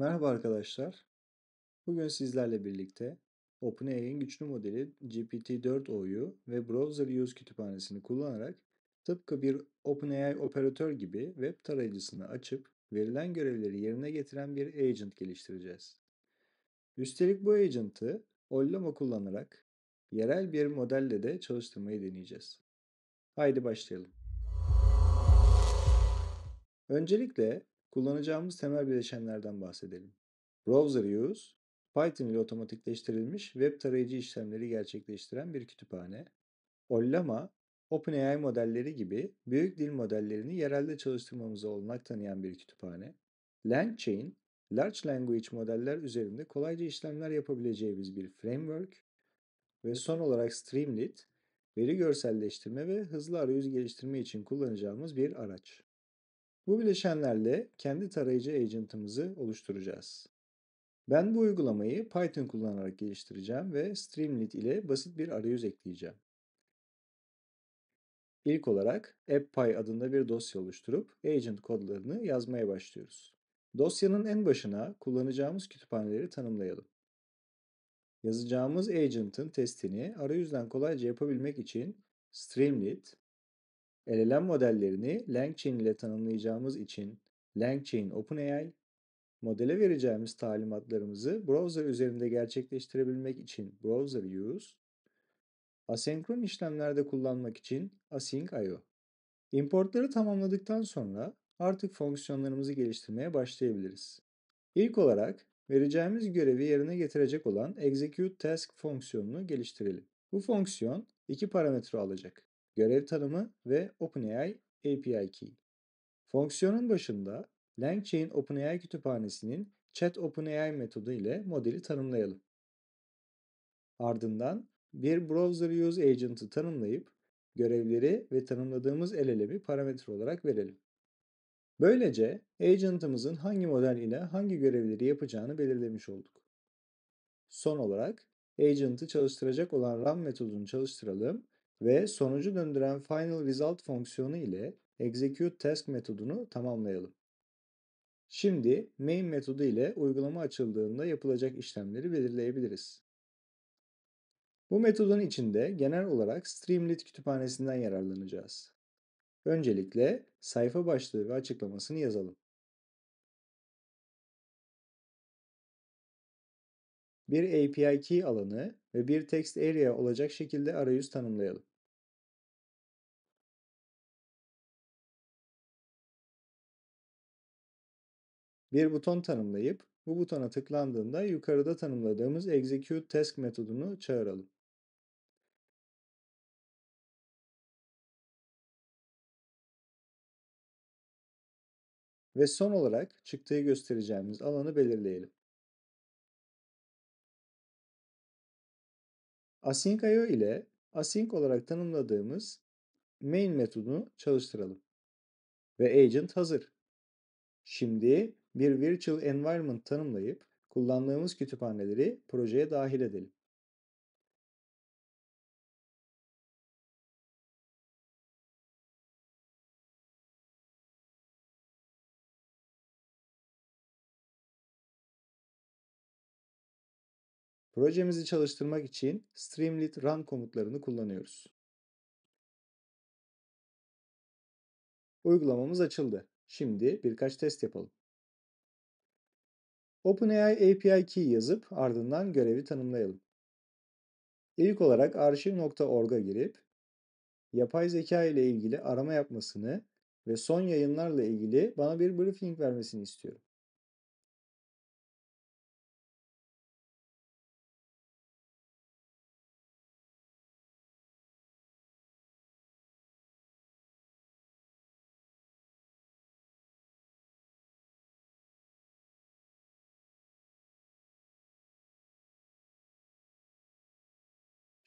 Merhaba arkadaşlar. Bugün sizlerle birlikte OpenAI'nin güçlü modeli GPT-4o'yu ve Browser Use kütüphanesini kullanarak tıpkı bir OpenAI operatör gibi web tarayıcısını açıp verilen görevleri yerine getiren bir agent geliştireceğiz. Üstelik bu agent'ı Ollama kullanarak yerel bir modelle de çalıştırmayı deneyeceğiz. Haydi başlayalım. Öncelikle kullanacağımız temel bileşenlerden bahsedelim. Browser Use, Python ile otomatikleştirilmiş web tarayıcı işlemleri gerçekleştiren bir kütüphane. Ollama, OpenAI modelleri gibi büyük dil modellerini yerelde çalıştırmamıza olanak tanıyan bir kütüphane. LangChain, Large Language modeller üzerinde kolayca işlemler yapabileceğimiz bir framework. Ve son olarak Streamlit, veri görselleştirme ve hızlı arayüz geliştirme için kullanacağımız bir araç. Bu bileşenlerle kendi tarayıcı agentimizi oluşturacağız. Ben bu uygulamayı Python kullanarak geliştireceğim ve Streamlit ile basit bir arayüz ekleyeceğim. İlk olarak AppPy adında bir dosya oluşturup agent kodlarını yazmaya başlıyoruz. Dosyanın en başına kullanacağımız kütüphaneleri tanımlayalım. Yazacağımız agent'ın testini arayüzden kolayca yapabilmek için Streamlit LLM modellerini LangChain ile tanımlayacağımız için LangChain OpenAI, modele vereceğimiz talimatlarımızı browser üzerinde gerçekleştirebilmek için browser use, asenkron işlemlerde kullanmak için async.io. Importları tamamladıktan sonra artık fonksiyonlarımızı geliştirmeye başlayabiliriz. İlk olarak vereceğimiz görevi yerine getirecek olan execute task fonksiyonunu geliştirelim. Bu fonksiyon iki parametre alacak görev tanımı ve OpenAI API Key. Fonksiyonun başında LangChain OpenAI kütüphanesinin chat OpenAI metodu ile modeli tanımlayalım. Ardından bir browser use agent'ı tanımlayıp görevleri ve tanımladığımız el LLM'i parametre olarak verelim. Böylece agent'ımızın hangi model ile hangi görevleri yapacağını belirlemiş olduk. Son olarak agent'ı çalıştıracak olan run metodunu çalıştıralım ve sonucu döndüren final result fonksiyonu ile execute task metodunu tamamlayalım. Şimdi main metodu ile uygulama açıldığında yapılacak işlemleri belirleyebiliriz. Bu metodun içinde genel olarak Streamlit kütüphanesinden yararlanacağız. Öncelikle sayfa başlığı ve açıklamasını yazalım. bir API key alanı ve bir text area olacak şekilde arayüz tanımlayalım. Bir buton tanımlayıp bu butona tıklandığında yukarıda tanımladığımız execute task metodunu çağıralım. Ve son olarak çıktığı göstereceğimiz alanı belirleyelim. Async.io ile async olarak tanımladığımız main metodunu çalıştıralım. Ve agent hazır. Şimdi bir virtual environment tanımlayıp kullandığımız kütüphaneleri projeye dahil edelim. Projemizi çalıştırmak için Streamlit run komutlarını kullanıyoruz. Uygulamamız açıldı. Şimdi birkaç test yapalım. OpenAI API Key yazıp ardından görevi tanımlayalım. İlk olarak arşiv.org'a girip yapay zeka ile ilgili arama yapmasını ve son yayınlarla ilgili bana bir briefing vermesini istiyorum.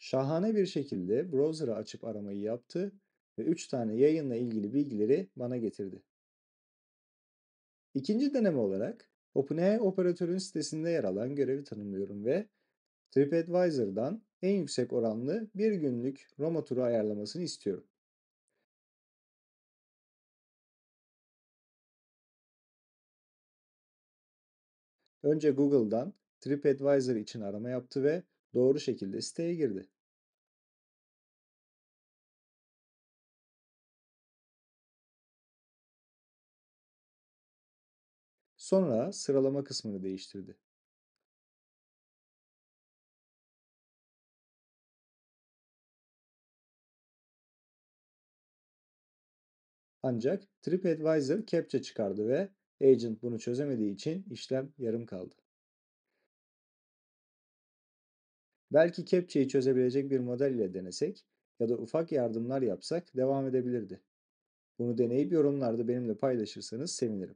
Şahane bir şekilde browser'ı açıp aramayı yaptı ve 3 tane yayınla ilgili bilgileri bana getirdi. İkinci deneme olarak OpenAI operatörün sitesinde yer alan görevi tanımlıyorum ve TripAdvisor'dan en yüksek oranlı bir günlük Roma turu ayarlamasını istiyorum. Önce Google'dan TripAdvisor için arama yaptı ve doğru şekilde siteye girdi. Sonra sıralama kısmını değiştirdi. Ancak TripAdvisor captcha çıkardı ve agent bunu çözemediği için işlem yarım kaldı. Belki kepçeyi çözebilecek bir model ile denesek ya da ufak yardımlar yapsak devam edebilirdi. Bunu deneyip yorumlarda benimle paylaşırsanız sevinirim.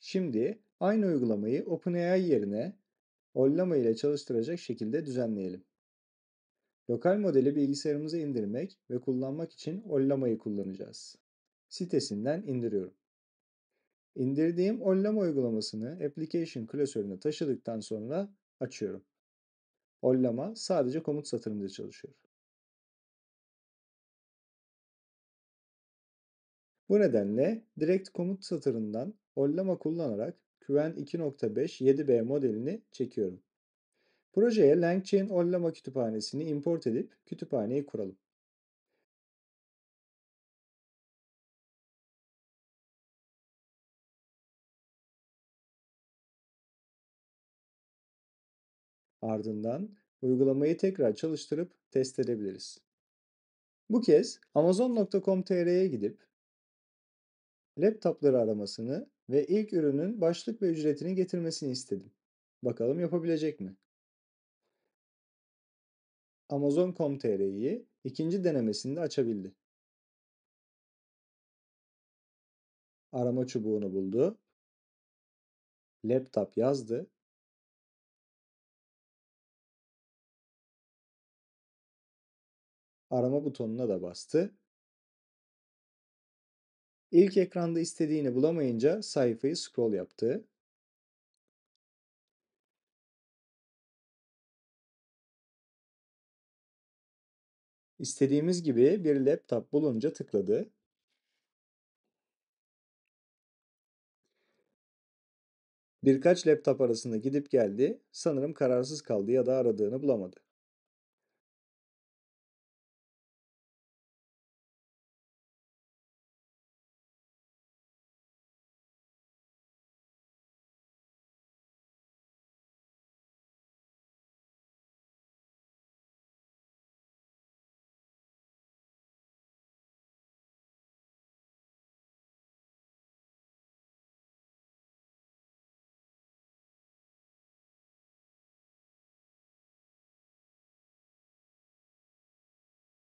Şimdi aynı uygulamayı OpenAI yerine Ollama ile çalıştıracak şekilde düzenleyelim. Lokal modeli bilgisayarımıza indirmek ve kullanmak için Ollama'yı kullanacağız. Sitesinden indiriyorum. İndirdiğim Ollama uygulamasını Application klasörüne taşıdıktan sonra açıyorum ollama sadece komut satırında çalışıyor. Bu nedenle direkt komut satırından ollama kullanarak Qwen 2.5 7B modelini çekiyorum. Projeye LangChain ollama kütüphanesini import edip kütüphaneyi kuralım. Ardından uygulamayı tekrar çalıştırıp test edebiliriz. Bu kez amazon.com.tr'ye gidip laptopları aramasını ve ilk ürünün başlık ve ücretini getirmesini istedim. Bakalım yapabilecek mi? Amazon.com.tr'yi ikinci denemesinde açabildi. Arama çubuğunu buldu. Laptop yazdı arama butonuna da bastı. İlk ekranda istediğini bulamayınca sayfayı scroll yaptı. İstediğimiz gibi bir laptop bulunca tıkladı. Birkaç laptop arasında gidip geldi. Sanırım kararsız kaldı ya da aradığını bulamadı.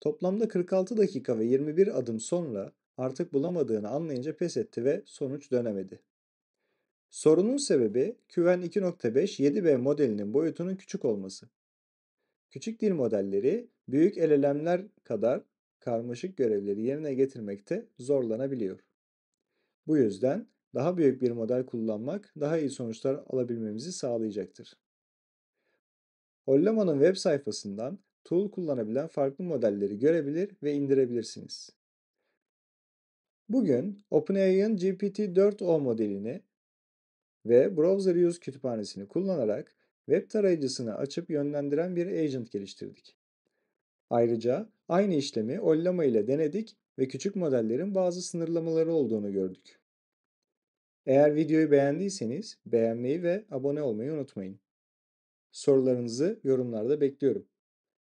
Toplamda 46 dakika ve 21 adım sonra artık bulamadığını anlayınca pes etti ve sonuç dönemedi. Sorunun sebebi Qwen 2.5 7B modelinin boyutunun küçük olması. Küçük dil modelleri büyük elelemler kadar karmaşık görevleri yerine getirmekte zorlanabiliyor. Bu yüzden daha büyük bir model kullanmak daha iyi sonuçlar alabilmemizi sağlayacaktır. Hollama'nın web sayfasından tool kullanabilen farklı modelleri görebilir ve indirebilirsiniz. Bugün OpenAI'ın GPT-4o modelini ve Browser Use kütüphanesini kullanarak web tarayıcısını açıp yönlendiren bir agent geliştirdik. Ayrıca aynı işlemi ollama ile denedik ve küçük modellerin bazı sınırlamaları olduğunu gördük. Eğer videoyu beğendiyseniz beğenmeyi ve abone olmayı unutmayın. Sorularınızı yorumlarda bekliyorum.